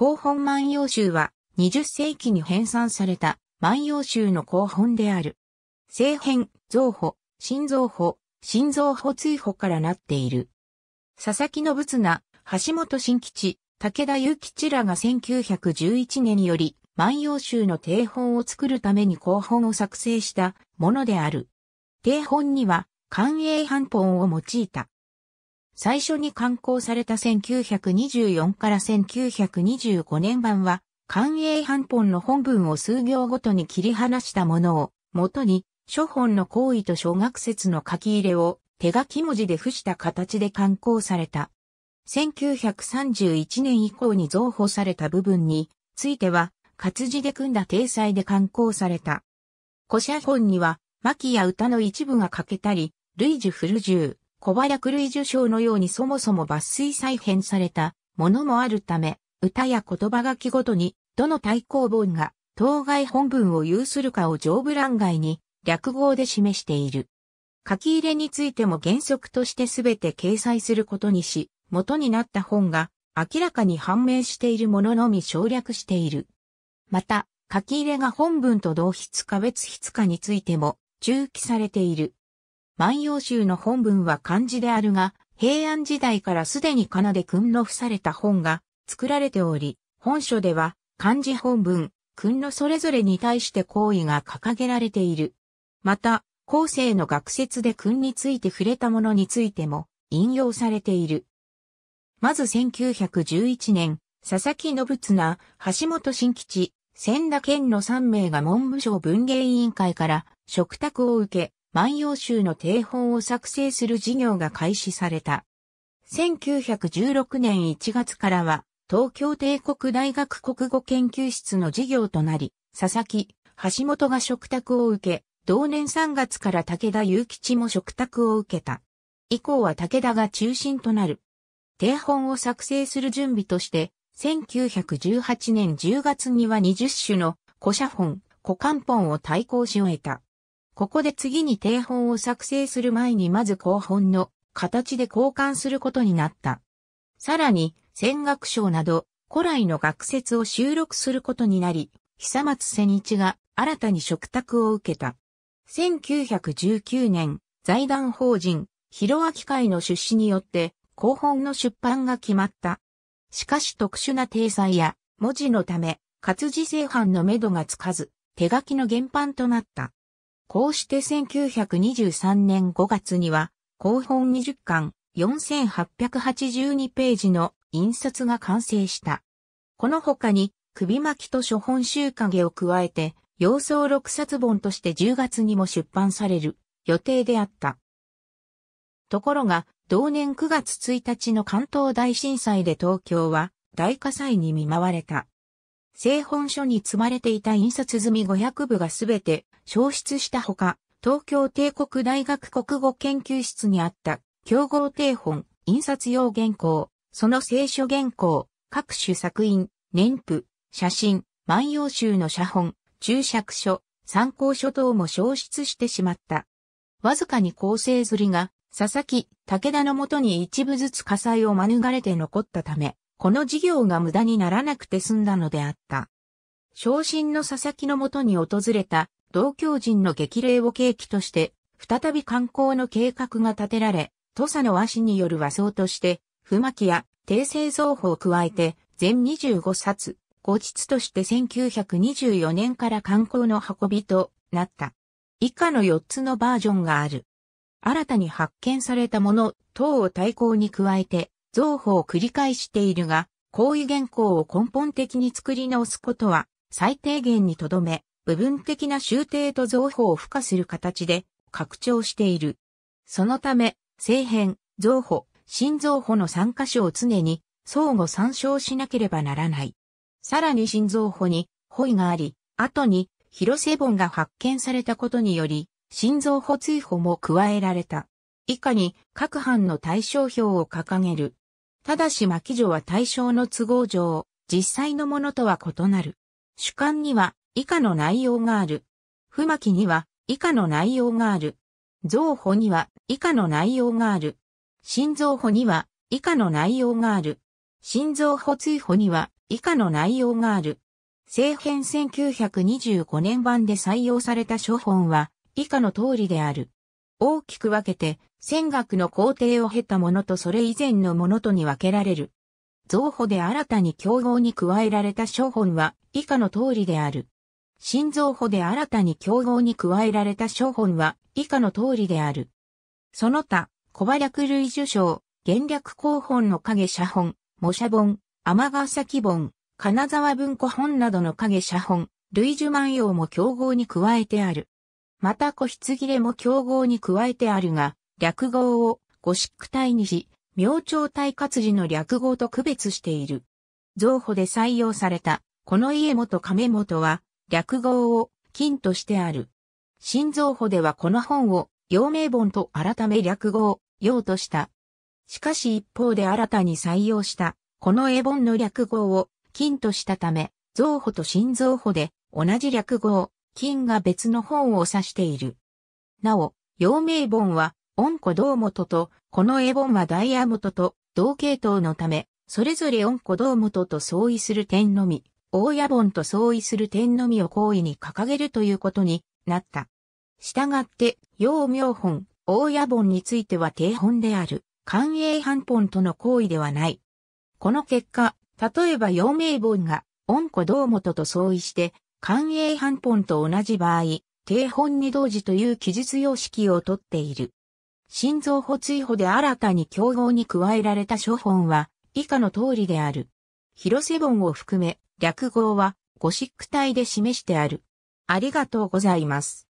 広本万葉集は20世紀に編纂された万葉集の広本である。正編、造法、新造法、新造法追法からなっている。佐々木の仏橋本新吉、武田祐吉らが1911年により万葉集の定本を作るために広本を作成したものである。定本には、官営半本を用いた。最初に刊行された1924から1925年版は、官営半本の本文を数行ごとに切り離したものを、元に、諸本の行為と小学説の書き入れを、手書き文字で付した形で刊行された。1931年以降に増補された部分については、活字で組んだ体裁で刊行された。古写本には、巻や歌の一部が欠けたり、類似古獣、小早狂類受賞のようにそもそも抜粋再編されたものもあるため、歌や言葉書きごとに、どの対抗本が当該本文を有するかを上部欄外に略号で示している。書き入れについても原則として全て掲載することにし、元になった本が明らかに判明しているもののみ省略している。また、書き入れが本文と同筆か別筆かについても、中記されている。万葉集の本文は漢字であるが、平安時代からすでに仮名で訓の付された本が作られており、本書では漢字本文、訓のそれぞれに対して行為が掲げられている。また、後世の学説で訓について触れたものについても引用されている。まず1911年、佐々木信綱、橋本新吉、千田健の3名が文部省文芸委員会から嘱託を受け、万葉集の定本を作成する事業が開始された。1916年1月からは、東京帝国大学国語研究室の事業となり、佐々木、橋本が食卓を受け、同年3月から武田祐吉も食卓を受けた。以降は武田が中心となる。定本を作成する準備として、1918年10月には20種の古写本、古漢本を対抗し終えた。ここで次に定本を作成する前にまず後本の形で交換することになった。さらに、戦学賞など、古来の学説を収録することになり、久松千日が新たに嘱託を受けた。1919年、財団法人、広明会の出資によって、後本の出版が決まった。しかし特殊な体裁や、文字のため、活字製版のめどがつかず、手書きの原版となった。こうして1923年5月には、広本20巻4882ページの印刷が完成した。この他に、首巻きと書本集影を加えて、要相6冊本として10月にも出版される予定であった。ところが、同年9月1日の関東大震災で東京は大火災に見舞われた。製本書に積まれていた印刷済み500部がすべて消失したほか、東京帝国大学国語研究室にあった競合定本、印刷用原稿、その聖書原稿、各種作品、年譜、写真、万葉集の写本、注釈書、参考書等も消失してしまった。わずかに構成ずりが、佐々木、武田のもとに一部ずつ火災を免れて残ったため、この事業が無駄にならなくて済んだのであった。昇進の佐々木のもとに訪れた同教人の激励を契機として、再び観光の計画が立てられ、土佐の和紙による和装として、不巻や訂製造法を加えて、全25冊、後日として1924年から観光の運びとなった。以下の4つのバージョンがある。新たに発見されたもの等を対抗に加えて、増法を繰り返しているが、行為原稿を根本的に作り直すことは、最低限にとどめ、部分的な修定と増法を付加する形で拡張している。そのため、政変、増法、新増法の3箇所を常に相互参照しなければならない。さらに新増法に、保位があり、後に、広瀬本が発見されたことにより、新増法追保も加えられた。以下に、各班の対象表を掲げる。ただし巻状は対象の都合上、実際のものとは異なる。主観には以下の内容がある。不巻には以下の内容がある。造法には以下の内容がある。心臓法には以下の内容がある。心臓法追法には以下の内容がある。政変1925年版で採用された処本は以下の通りである。大きく分けて、戦学の工程を経たものとそれ以前のものとに分けられる。造法で新たに競合に加えられた商本は以下の通りである。新造法で新たに競合に加えられた商本は以下の通りである。その他、小林略類受賞、原略広本の影写本、模写本、天川崎本、金沢文庫本などの影写本、類樹万葉も競合に加えてある。また個室切れも競合に加えてあるが、略号をゴシック体にし、明朝体活字の略号と区別している。造法で採用された、この家元亀元は、略号を金としてある。新造法ではこの本を、陽明本と改め略号、用とした。しかし一方で新たに採用した、この絵本の略号を金としたため、造法と新造法で同じ略号、金が別の本を指している。なお、陽明本は、恩子道元と、この絵本はダイヤ元と、同系統のため、それぞれ恩子道元と相違する点のみ、大屋本と相違する点のみを行為に掲げるということになった。したがって、陽明本、大屋本については定本である、官営版本との行為ではない。この結果、例えば陽明本が、恩子道元と相違して、官営半本と同じ場合、定本二同時という記述様式をとっている。心臓補追補で新たに競合に加えられた処本は、以下の通りである。広瀬本を含め、略号は、ゴシック体で示してある。ありがとうございます。